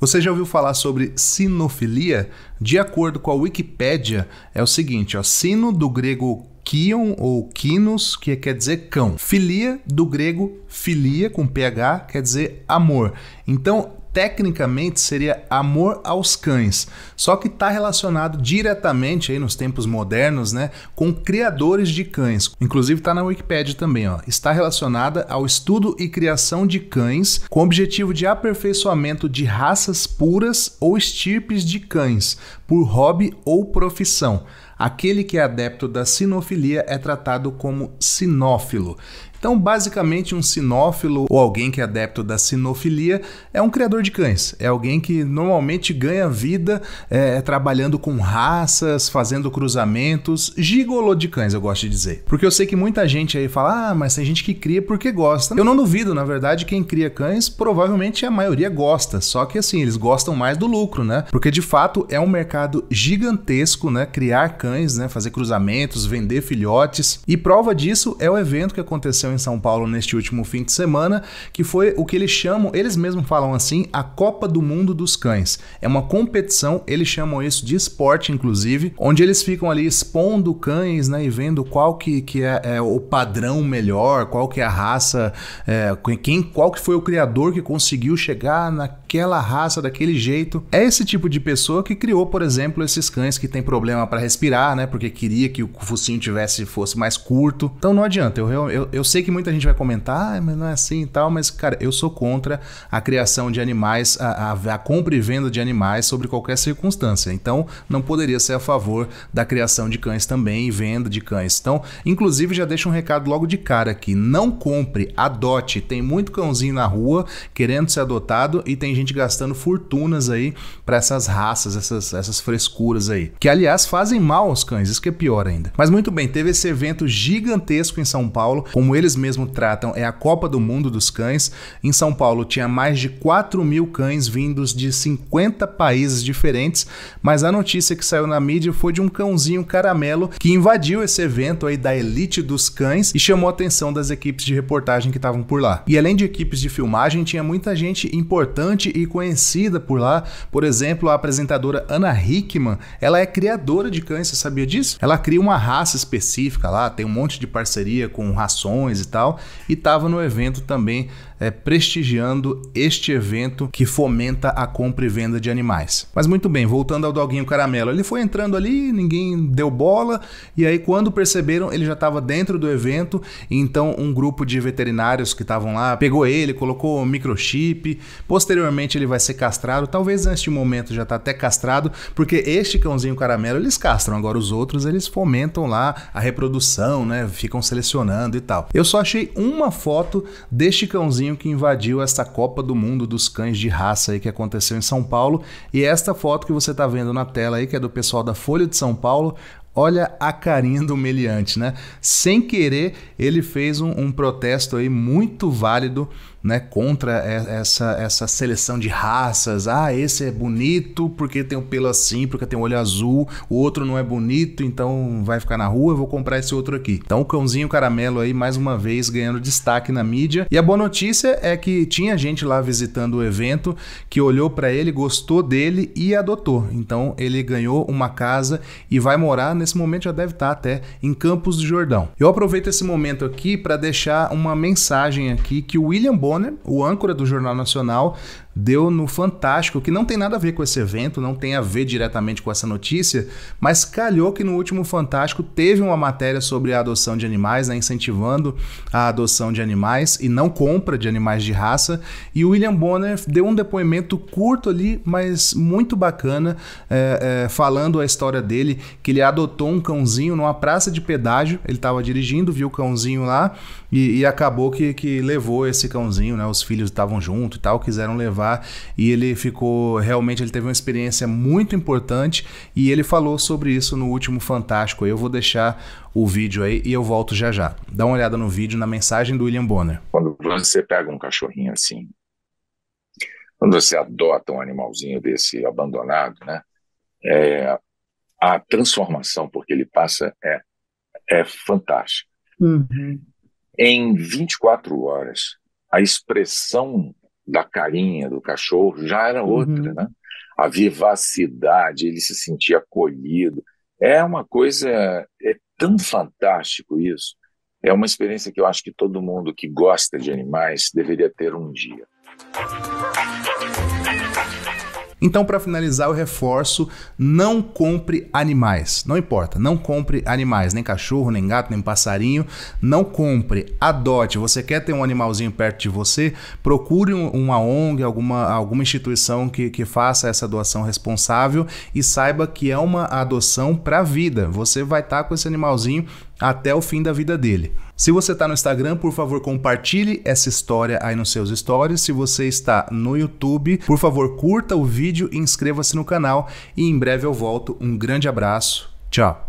Você já ouviu falar sobre sinofilia? De acordo com a Wikipédia, é o seguinte: ó, sino do grego kion ou kinos, que quer dizer cão. Filia do grego filia com ph, quer dizer amor. Então, tecnicamente seria amor aos cães, só que está relacionado diretamente aí nos tempos modernos, né, com criadores de cães. Inclusive está na Wikipedia também, ó. Está relacionada ao estudo e criação de cães com o objetivo de aperfeiçoamento de raças puras ou estirpes de cães por hobby ou profissão. Aquele que é adepto da sinofilia é tratado como sinófilo. Então, basicamente, um sinófilo ou alguém que é adepto da sinofilia é um criador de cães. É alguém que normalmente ganha vida é, trabalhando com raças, fazendo cruzamentos, gigolô de cães, eu gosto de dizer. Porque eu sei que muita gente aí fala, ah, mas tem gente que cria porque gosta. Eu não duvido, na verdade, quem cria cães, provavelmente a maioria gosta. Só que assim, eles gostam mais do lucro, né? Porque de fato é um mercado gigantesco, né? Criar cães, né? Fazer cruzamentos, vender filhotes. E prova disso é o evento que aconteceu aconteceu em São Paulo neste último fim de semana, que foi o que eles chamam, eles mesmos falam assim, a Copa do Mundo dos Cães. É uma competição, eles chamam isso de esporte, inclusive, onde eles ficam ali expondo cães, né, e vendo qual que, que é, é o padrão melhor, qual que é a raça, é, quem, qual que foi o criador que conseguiu chegar naquela raça daquele jeito. É esse tipo de pessoa que criou, por exemplo, esses cães que tem problema para respirar, né, porque queria que o focinho tivesse fosse mais curto. Então não adianta, eu, eu, eu sei sei que muita gente vai comentar, ah, mas não é assim e tal, mas, cara, eu sou contra a criação de animais, a, a, a compra e venda de animais sobre qualquer circunstância. Então, não poderia ser a favor da criação de cães também e venda de cães. Então, inclusive, já deixo um recado logo de cara aqui: não compre, adote. Tem muito cãozinho na rua querendo ser adotado e tem gente gastando fortunas aí para essas raças, essas, essas frescuras aí. Que, aliás, fazem mal aos cães, isso que é pior ainda. Mas muito bem, teve esse evento gigantesco em São Paulo, como eles eles mesmos tratam é a Copa do Mundo dos Cães. Em São Paulo tinha mais de 4 mil cães vindos de 50 países diferentes, mas a notícia que saiu na mídia foi de um cãozinho caramelo que invadiu esse evento aí da elite dos cães e chamou a atenção das equipes de reportagem que estavam por lá. E além de equipes de filmagem, tinha muita gente importante e conhecida por lá. Por exemplo, a apresentadora Ana Hickman, ela é criadora de cães, você sabia disso? Ela cria uma raça específica lá, tem um monte de parceria com rações e tal, e estava no evento também é, prestigiando este evento que fomenta a compra e venda de animais. Mas muito bem, voltando ao doguinho caramelo, ele foi entrando ali, ninguém deu bola, e aí quando perceberam, ele já estava dentro do evento, então um grupo de veterinários que estavam lá pegou ele, colocou microchip, posteriormente ele vai ser castrado, talvez neste momento já está até castrado, porque este cãozinho caramelo eles castram, agora os outros eles fomentam lá a reprodução, né? Ficam selecionando e tal. Eu só achei uma foto deste cãozinho bichinho que invadiu essa Copa do Mundo dos Cães de Raça aí que aconteceu em São Paulo. E esta foto que você está vendo na tela aí, que é do pessoal da Folha de São Paulo, Olha a carinha do meliante, né? Sem querer, ele fez um, um protesto aí muito válido né, contra essa, essa seleção de raças. Ah, esse é bonito porque tem o um pelo assim, porque tem o um olho azul, o outro não é bonito, então vai ficar na rua, eu vou comprar esse outro aqui. Então o cãozinho caramelo aí, mais uma vez, ganhando destaque na mídia. E a boa notícia é que tinha gente lá visitando o evento que olhou para ele, gostou dele e adotou. Então ele ganhou uma casa e vai morar nesse nesse momento já deve estar até em Campos do Jordão. Eu aproveito esse momento aqui para deixar uma mensagem aqui que o William Bonner, o âncora do Jornal Nacional, deu no Fantástico, que não tem nada a ver com esse evento, não tem a ver diretamente com essa notícia, mas calhou que no último Fantástico teve uma matéria sobre a adoção de animais, né, incentivando a adoção de animais e não compra de animais de raça. E o William Bonner deu um depoimento curto ali, mas muito bacana, é, é, falando a história dele, que ele adotou um cãozinho numa praça de pedágio, ele estava dirigindo, viu o cãozinho lá e, e acabou que, que levou esse cãozinho, né? Os filhos estavam junto e tal, quiseram levar lá e ele ficou realmente ele teve uma experiência muito importante e ele falou sobre isso no último Fantástico. Eu vou deixar o vídeo aí e eu volto já já. Dá uma olhada no vídeo na mensagem do William Bonner. Quando você pega um cachorrinho assim, quando você adota um animalzinho desse abandonado, né? É, a transformação porque ele passa é é fantástica. Uhum. Em 24 horas, a expressão da carinha do cachorro já era outra, uhum. né? A vivacidade, ele se sentia acolhido. É uma coisa, é tão fantástico isso. É uma experiência que eu acho que todo mundo que gosta de animais deveria ter um dia. Então, para finalizar, eu reforço: não compre animais. Não importa, não compre animais, nem cachorro, nem gato, nem passarinho. Não compre, adote. Você quer ter um animalzinho perto de você? Procure uma ONG, alguma, alguma instituição que, que faça essa doação responsável e saiba que é uma adoção para a vida. Você vai estar tá com esse animalzinho até o fim da vida dele. Se você está no Instagram, por favor, compartilhe essa história aí nos seus stories. Se você está no YouTube, por favor, curta o vídeo e inscreva-se no canal. E em breve eu volto. Um grande abraço. Tchau.